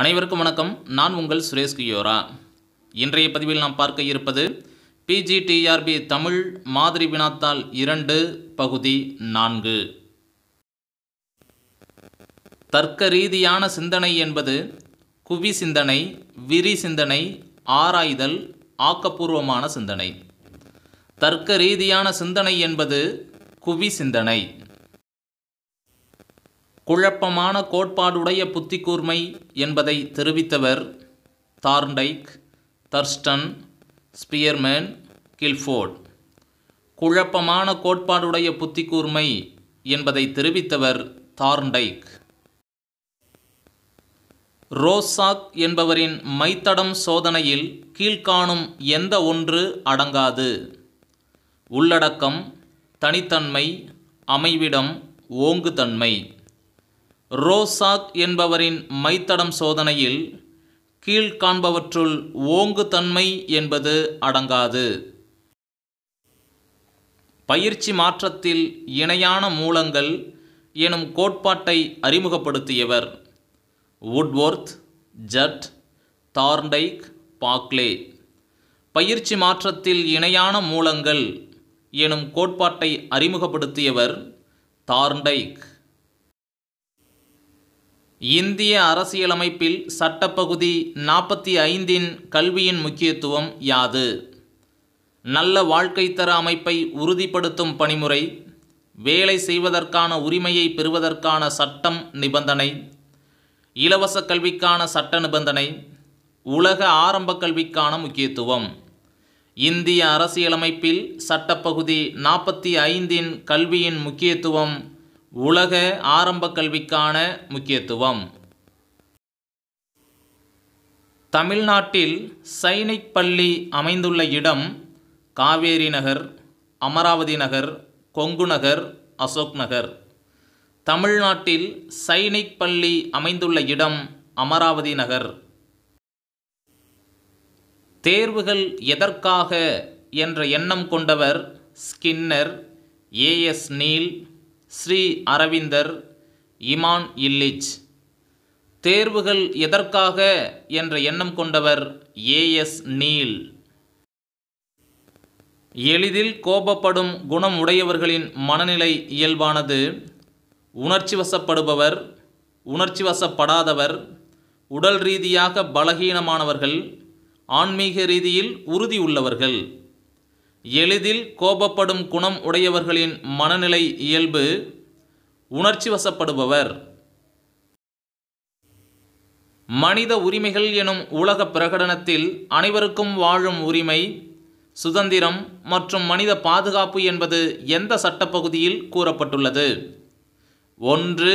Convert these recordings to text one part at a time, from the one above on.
அனைவருக்கும் வணக்கம் நான் உங்கள் சுரேஷ் கியோரா இன்றைய பதிவில் நாம் பார்க்க இருப்பது பிஜிடிஆர்பி e தமிழ் மாதிரி வினாத்தாள் இரண்டு பகுதி நான்கு தர்க்க ரீதியான சிந்தனை என்பது குவி சிந்தனை விரி சிந்தனை ஆராய்தல் ஆக்கப்பூர்வமான சிந்தனை தர்க்க ரீதியான சிந்தனை என்பது குவி சிந்தனை குழப்பமான கோட்பாடுடைய புத்திக்கூர்மை என்பதை தெரிவித்தவர் தார்ண்டைக் தர்ஸ்டன் ஸ்பியர்மேன் கில்ஃபோர்ட் குழப்பமான கோட்பாடுடைய புத்திக்கூர்மை என்பதை தெரிவித்தவர் தார்ண்டைக் ரோசாக் என்பவரின் மைத்தடம் சோதனையில் கீழ்காணும் எந்த ஒன்று அடங்காது உள்ளடக்கம் தனித்தன்மை அமைவிடம் ஓங்குதன்மை ரோசாக் என்பவரின் மைத்தடம் சோதனையில் கீழ்காண்பவற்றுள் ஓங்கு தன்மை என்பது அடங்காது பயிற்சி மாற்றத்தில் இணையான மூலங்கள் எனும் கோட்பாட்டை அறிமுகப்படுத்தியவர் வுட்வொர்த் ஜட் தார்ண்டைக் பாக்லே பயிற்சி மாற்றத்தில் இணையான மூலங்கள் எனும் கோட்பாட்டை அறிமுகப்படுத்தியவர் தார்டைக் இந்திய அரசியலமைப்பில் சட்டப்பகுதி நாற்பத்தி ஐந்தின் கல்வியின் முக்கியத்துவம் யாது நல்ல வாழ்க்கை தர அமைப்பை உறுதிப்படுத்தும் பணிமுறை வேலை செய்வதற்கான உரிமையை பெறுவதற்கான சட்டம் நிபந்தனை இலவச கல்விக்கான சட்ட நிபந்தனை உலக ஆரம்ப கல்விக்கான முக்கியத்துவம் இந்திய அரசியலமைப்பில் சட்டப்பகுதி நாற்பத்தி ஐந்தின் கல்வியின் முக்கியத்துவம் உலக ஆரம்ப கல்விக்கான முக்கியத்துவம் தமிழ்நாட்டில் சைனிக் பள்ளி அமைந்துள்ள இடம் காவேரி நகர் அமராவதி நகர் கொங்கு நகர் அசோக் நகர் தமிழ்நாட்டில் சைனிக் பள்ளி அமைந்துள்ள இடம் அமராவதி நகர் தேர்வுகள் எதற்காக என்ற எண்ணம் கொண்டவர் Skinner A S Neill Sri Aravindar Ivan Illich தேர்வுகள் எதற்காக என்ற எண்ணம் கொண்டவர் ஏஎஸ் நீல் எளிதில் கோபப்படும் குணம் உடையவர்களின் மனநிலை இயல்பானது உணர்ச்சி வசப்படுபவர் உணர்ச்சி வசப்படாதவர் உடல் ரீதியாக பலகீனமானவர்கள் ஆன்மீக ரீதியில் உறுதி உள்ளவர்கள் எளிதில் கோபப்படும் குணம் உடையவர்களின் மனநிலை இயல்பு உணர்ச்சி வசப்படுபவர் மனித உரிமைகள் எனும் உலக பிரகடனத்தில் அனைவருக்கும் வாழும் உரிமை சுதந்திரம் மற்றும் மனித பாதுகாப்பு என்பது எந்த சட்டப்பகுதியில் கூறப்பட்டுள்ளது ஒன்று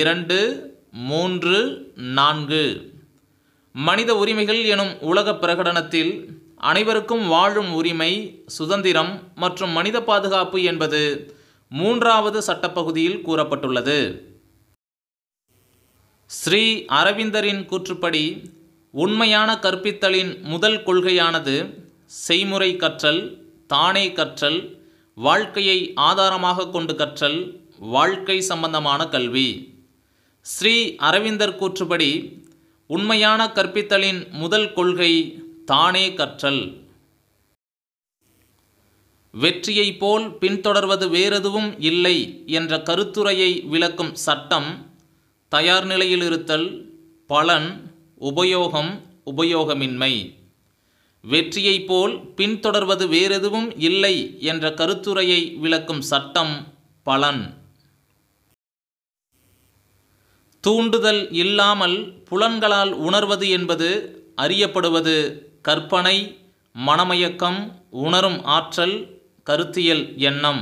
இரண்டு மூன்று நான்கு மனித உரிமைகள் எனும் உலக பிரகடனத்தில் அனைவருக்கும் வாழும் உரிமை சுதந்திரம் மற்றும் மனித பாதுகாப்பு என்பது மூன்றாவது சட்டப்பகுதியில் கூறப்பட்டுள்ளது ஸ்ரீ அரவிந்தரின் கூற்றுப்படி உண்மையான கற்பித்தலின் முதல் கொள்கையானது செய்முறை கற்றல் தானே கற்றல் வாழ்க்கையை ஆதாரமாக கொண்டு கற்றல் வாழ்க்கை சம்பந்தமான கல்வி ஸ்ரீ அரவிந்தர் கூற்றுப்படி உண்மையான கற்பித்தலின் முதல் கொள்கை தானே கற்றல் வெற்றியை போல் பின்தொடர்வது வேறெதுவும் இல்லை என்ற கருத்துரையை விளக்கும் சட்டம் தயார் நிலையில் இருத்தல் பலன் உபயோகம் உபயோகமின்மை வெற்றியை போல் பின்தொடர்வது வேறெதுவும் இல்லை என்ற கருத்துரையை விளக்கும் சட்டம் பலன் தூண்டுதல் இல்லாமல் புலன்களால் உணர்வது என்பது அறியப்படுவது கற்பனை மனமயக்கம் உணரும் ஆற்றல் கருத்தியல் எண்ணம்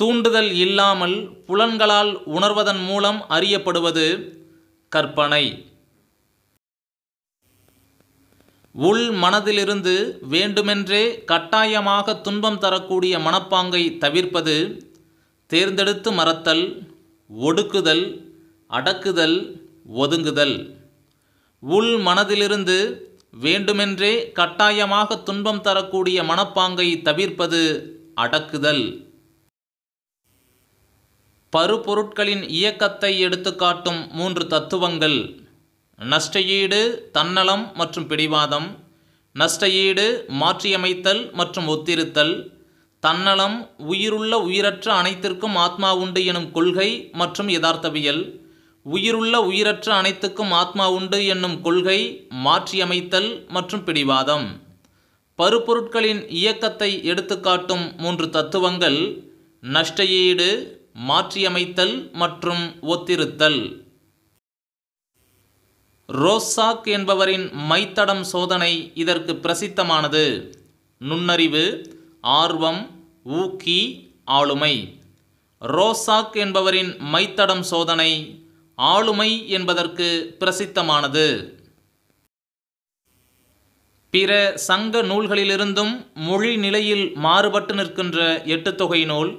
தூண்டுதல் இல்லாமல் புலன்களால் உணர்வதன் மூலம் அறியப்படுவது கற்பனை உள் மனதிலிருந்து வேண்டுமென்றே கட்டாயமாக துன்பம் தரக்கூடிய மனப்பாங்கை தவிர்ப்பது தேர்ந்தெடுத்து மறத்தல் ஒடுக்குதல் அடக்குதல் ஒதுங்குதல் உள் மனதிலிருந்து வேண்டுமென்றே கட்டாயமாக துன்பம் தரக்கூடிய மனப்பாங்கை தவிர்ப்பது அடக்குதல் பருப்பொருட்களின் இயக்கத்தை எடுத்துக்காட்டும் மூன்று தத்துவங்கள் நஷ்டஈடு தன்னலம் மற்றும் பிடிவாதம் நஷ்டஈடு மாற்றியமைத்தல் மற்றும் ஒத்திருத்தல் தன்னலம் உயிருள்ள உயிரற்ற அனைத்திற்கும் ஆத்மா உண்டு எனும் கொள்கை மற்றும் யதார்த்தவியல் உயிருள்ள உயிரற்ற அனைத்துக்கும் ஆத்மா உண்டு என்னும் கொள்கை மாற்றியமைத்தல் மற்றும் பிடிவாதம் பருப்பொருட்களின் இயக்கத்தை எடுத்துக்காட்டும் மூன்று தத்துவங்கள் நஷ்டஈடு மாற்றியமைத்தல் மற்றும் ஒத்திருத்தல் ரோசாக் என்பவரின் மைத்தடம் சோதனை இதற்கு பிரசித்தமானது நுண்ணறிவு ஆர்வம் ஊக்கி ஆளுமை ரோசாக் என்பவரின் மைத்தடம் சோதனை ஆளுமை என்பதற்கு பிரசித்தமானது பிற சங்க நூல்களிலிருந்தும் மொழி நிலையில் மாறுபட்டு நிற்கின்ற எட்டு தொகை நூல்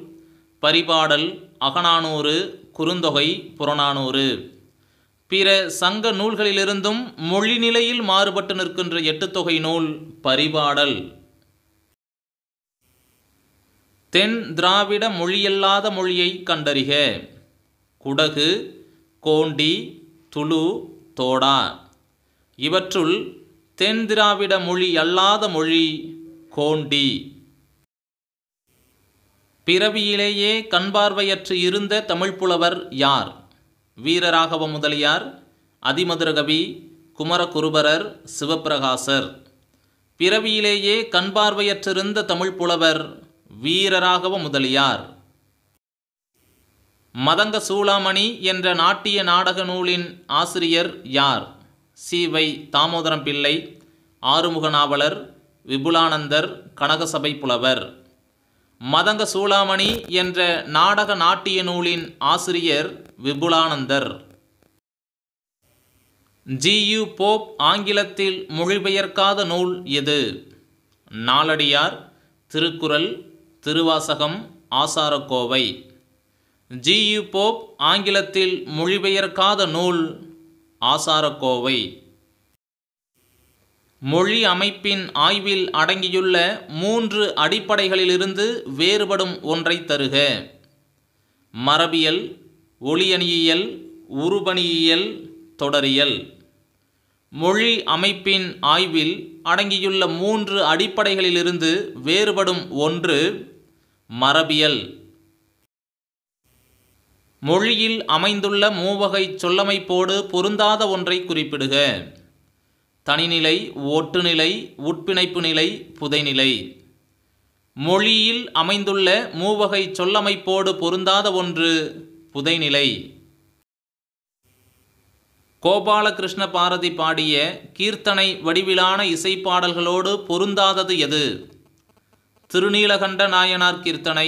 பரிபாடல் அகநானூறு குறுந்தொகை புறநானூறு பிற சங்க நூல்களிலிருந்தும் மொழி நிலையில் மாறுபட்டு நிற்கின்ற எட்டு தொகை நூல் பரிபாடல் தென் திராவிட மொழியல்லாத மொழியை கண்டறிக குடகு கோண்டி துளு தோடா இவற்றுள் தென்திராவிட மொழி அல்லாத மொழி கோண்டி பிறவியிலேயே கண்பார்வையற்று இருந்த தமிழ்ப்புலவர் யார் வீரராகவ முதலியார் அதிமதுரகவி குமரகுருபரர் சிவப்பிரகாசர் பிறவியிலேயே கண்பார்வையற்றிருந்த தமிழ்ப்புலவர் வீரராகவ முதலியார் மதங்க சூளாமணி என்ற நாட்டிய நாடக நூலின் ஆசிரியர் யார் சி வை தாமோதரம் பிள்ளை ஆறுமுக நாவலர் விபுலானந்தர் கனகசபை புலவர் மதங்க சூளாமணி என்ற நாடக நாட்டிய நூலின் ஆசிரியர் விபுலானந்தர் ஜியு போப் ஆங்கிலத்தில் மொழிபெயர்க்காத நூல் எது நாளடியார் திருக்குறள் திருவாசகம் ஆசாரக்கோவை ஜியு போப் ஆங்கிலத்தில் மொழிபெயர்க்காத நூல் ஆசாரக்கோவை மொழி அமைப்பின் ஆய்வில் அடங்கியுள்ள மூன்று அடிப்படைகளிலிருந்து வேறுபடும் ஒன்றை தருக மரபியல் ஒளியணியியல் உருபணியியல் தொடரியல் மொழி அமைப்பின் ஆய்வில் அடங்கியுள்ள மூன்று அடிப்படைகளிலிருந்து வேறுபடும் ஒன்று மரபியல் மொழியில் அமைந்துள்ள மூவகை சொல்லமைப்போடு பொருந்தாத ஒன்றை குறிப்பிடுக தனிநிலை ஒட்டுநிலை உட்பிணைப்பு நிலை புதைநிலை மொழியில் அமைந்துள்ள மூவகை சொல்லமைப்போடு பொருந்தாத ஒன்று புதைநிலை கோபாலகிருஷ்ண பாரதி பாடிய கீர்த்தனை வடிவிலான இசைப்பாடல்களோடு பொருந்தாதது எது திருநீலகண்ட நாயனார் கீர்த்தனை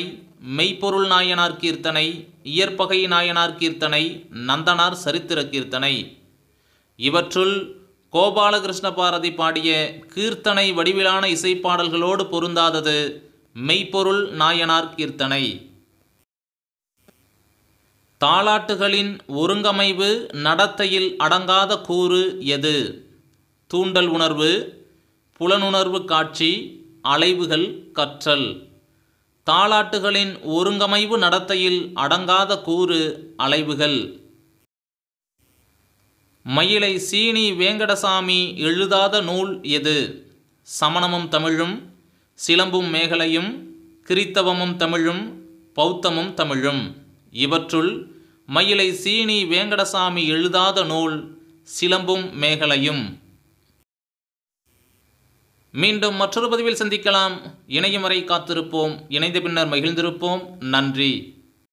மெய்ப்பொருள் நாயனார் கீர்த்தனை இயற்பகை நாயனார் கீர்த்தனை நந்தனார் சரித்திர கீர்த்தனை இவற்றுள் கோபாலகிருஷ்ண பாரதி பாடிய கீர்த்தனை வடிவிலான இசைப்பாடல்களோடு பொருந்தாதது மெய்ப்பொருள் நாயனார் கீர்த்தனை தாளாட்டுகளின் ஒருங்கமைவு நடத்தையில் அடங்காத கூறு எது தூண்டல் உணர்வு புலனுணர்வு காட்சி அலைவுகள் கற்றல் தாளாட்டுகளின் ஒருங்கமைவு நடத்தையில் அடங்காத கூறு அலைவுகள் மயிலை சீனி வேங்கடசாமி எழுதாத நூல் எது சமணமும் தமிழும் சிலம்பும் மேகலையும் கிறித்தவமும் தமிழும் பௌத்தமும் தமிழும் இவற்றுள் மயிலை சீனி வேங்கடசாமி எழுதாத நூல் சிலம்பும் மேகலையும் மீண்டும் மற்றொரு பதிவில் சந்திக்கலாம் இணையும் வரை காத்திருப்போம் இணைந்த பின்னர் மகிழ்ந்திருப்போம் நன்றி